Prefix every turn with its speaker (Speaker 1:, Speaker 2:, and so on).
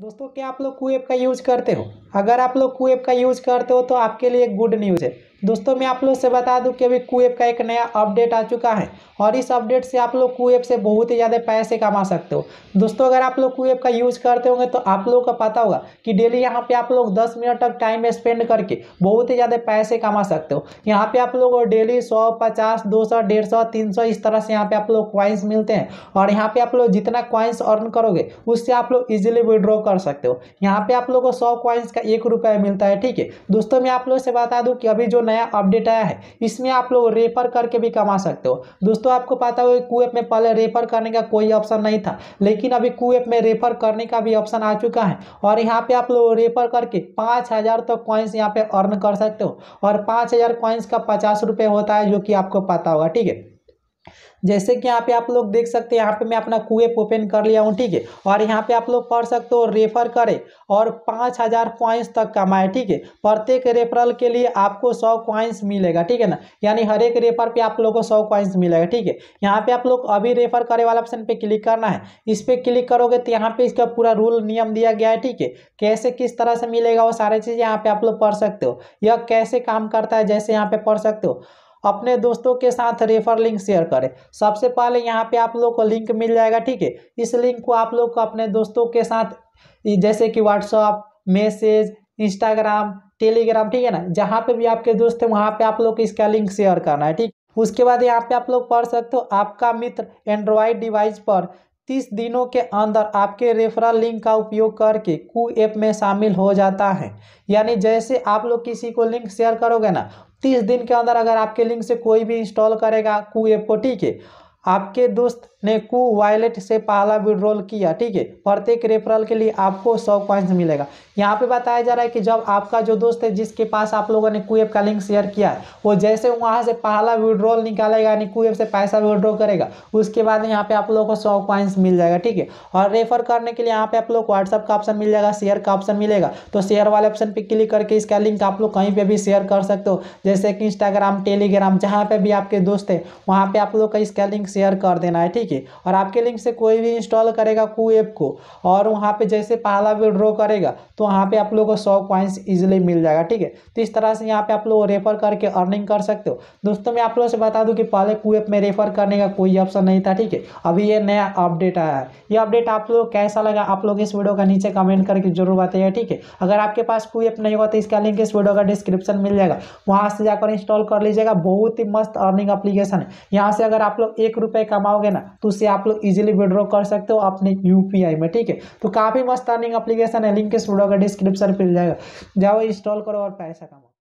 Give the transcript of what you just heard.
Speaker 1: दोस्तों क्या आप लोग कुएप का यूज करते हो अगर आप लोग कुएप का यूज करते हो तो आपके लिए गुड न्यूज़ है दोस्तों मैं आप लोग से बता दूं कि अभी कुएप का एक नया अपडेट आ चुका है और इस अपडेट से आप लोग कूएप से बहुत ही ज़्यादा पैसे कमा सकते हो दोस्तों अगर आप लोग कुएप का यूज़ करते होंगे तो आप लोगों को पता होगा कि डेली यहाँ पे आप लोग 10 मिनट तक टाइम स्पेंड करके बहुत ही ज़्यादा पैसे कमा सकते हो यहाँ पे आप लोग डेली सौ पचास दो सौ डेढ़ सौ तीन सौ इस तरह से यहाँ पे आप लोग क्वाइंस मिलते हैं और यहाँ पे आप लोग जितना क्वाइंस अर्न करोगे उससे आप लोग इजिली विड्रॉ कर सकते हो यहाँ पे आप लोग को सौ क्वाइंस का एक रुपया मिलता है ठीक है दोस्तों मैं आप लोग से बता दूँ कि अभी जो नया अपडेट आया है इसमें आप लोग रेफर करके भी कमा सकते हो दोस्तों आपको पता हो कुएप में पहले रेफर करने का कोई ऑप्शन नहीं था लेकिन अभी कुएप में रेफर करने का भी ऑप्शन आ चुका है और यहाँ पे आप लोग रेफर करके पाँच हज़ार तक तो कॉइन्स यहाँ पे अर्न कर सकते हो और पाँच हज़ार कॉइन्स का पचास रुपये होता है जो कि आपको पता होगा ठीक है जैसे कि यहाँ पे आप लोग देख सकते हैं यहाँ पे मैं अपना कुएप ओपन कर लिया हूँ ठीक है और यहाँ पे आप लोग पढ़ सकते हो रेफर करें और पाँच हज़ार क्वाइंस तक कमाए ठीक है प्रत्येक रेफरल के लिए आपको सौ क्वाइंस मिलेगा ठीक है ना यानी हर एक रेफर पे आप लोगों को सौ क्वाइंस मिलेगा ठीक है यहाँ पे आप लोग अभी रेफर करे वाला ऑप्शन पर क्लिक करना है इस पर क्लिक करोगे तो यहाँ पर इसका पूरा रूल नियम दिया गया है ठीक है कैसे किस तरह से मिलेगा वो सारे चीज़ यहाँ पर आप लोग पढ़ सकते हो यह कैसे काम करता है जैसे यहाँ पे पढ़ सकते हो अपने दोस्तों के साथ रेफर लिंक शेयर करें सबसे पहले यहाँ पे आप लोग को लिंक मिल जाएगा ठीक है इस लिंक को आप लोग को अपने दोस्तों के साथ जैसे कि व्हाट्सअप मैसेज इंस्टाग्राम टेलीग्राम ठीक है ना जहाँ पे भी आपके दोस्त हैं वहाँ पे आप लोग इसका लिंक शेयर करना है ठीक उसके बाद यहाँ पे आप लोग पढ़ सकते हो आपका मित्र एंड्रॉयड डिवाइस पर तीस दिनों के अंदर आपके रेफरल लिंक का उपयोग करके कू ऐप में शामिल हो जाता है यानी जैसे आप लोग किसी को लिंक शेयर करोगे ना तीस दिन के अंदर अगर आपके लिंक से कोई भी इंस्टॉल करेगा कू ऐप को ठीक है आपके दोस्त ने कू वायलेट से पहला विड्रॉल किया ठीक है प्रत्येक रेफरल के लिए आपको सौ पॉइंट्स मिलेगा यहाँ पे बताया जा रहा है कि जब आपका जो दोस्त है जिसके पास आप लोगों ने कूएप का लिंक शेयर किया है वो जैसे वहाँ से पहला विड्रॉल निकालेगा यानी कूएप से पैसा विड्रॉ करेगा उसके बाद यहाँ पे आप लोगों को सौ पॉइंट्स मिल जाएगा ठीक है और रेफर करने के लिए यहाँ पे आप लोग व्हाट्सअप का ऑप्शन मिल जाएगा शेयर का ऑप्शन मिलेगा तो शेयर वाले ऑप्शन पर क्लिक करके इसका लिंक आप लोग कहीं पर भी शेयर कर सकते हो जैसे कि इंस्टाग्राम टेलीग्राम जहाँ पर भी आपके दोस्त है वहाँ पर आप लोग का इसका लिंक शेयर कर देना है ठीक है और आपके लिंक से कोई भी इंस्टॉल करेगा कू ऐप को और वहाँ पे जैसे पहला विड्रॉ करेगा तो वहाँ पे आप लोगों को सौ कॉइन्स इजीली मिल जाएगा ठीक है तो इस तरह से यहाँ पे आप लोग रेफर करके अर्निंग कर सकते हो दोस्तों मैं आप लोगों से बता दूँ कि पहले कू ऐप में रेफर करने का कोई ऑप्शन नहीं था ठीक है अभी ये नया अपडेट आया है ये अपडेट आप लोग कैसा लगा आप लोग इस वीडियो का नीचे कमेंट करके जरूर बताइए ठीक है अगर आपके पास कू ऐप नहीं होगा तो इसका लिंक इस वीडियो का डिस्क्रिप्शन मिल जाएगा वहाँ से जाकर इंस्टॉल कर लीजिएगा बहुत ही मस्त अर्निंग अप्लीकेशन है यहाँ से अगर आप लोग एक रुपए कमाओगे ना तो उसे आप लोग इजीली विड्रॉ कर सकते हो अपने यूपीआई में ठीक है तो काफ़ी मस्त अर्निंग एप्लीकेशन है लिंक इस वीडियो का डिस्क्रिप्शन मिल जाएगा जाओ इंस्टॉल करो और पैसा कमाओ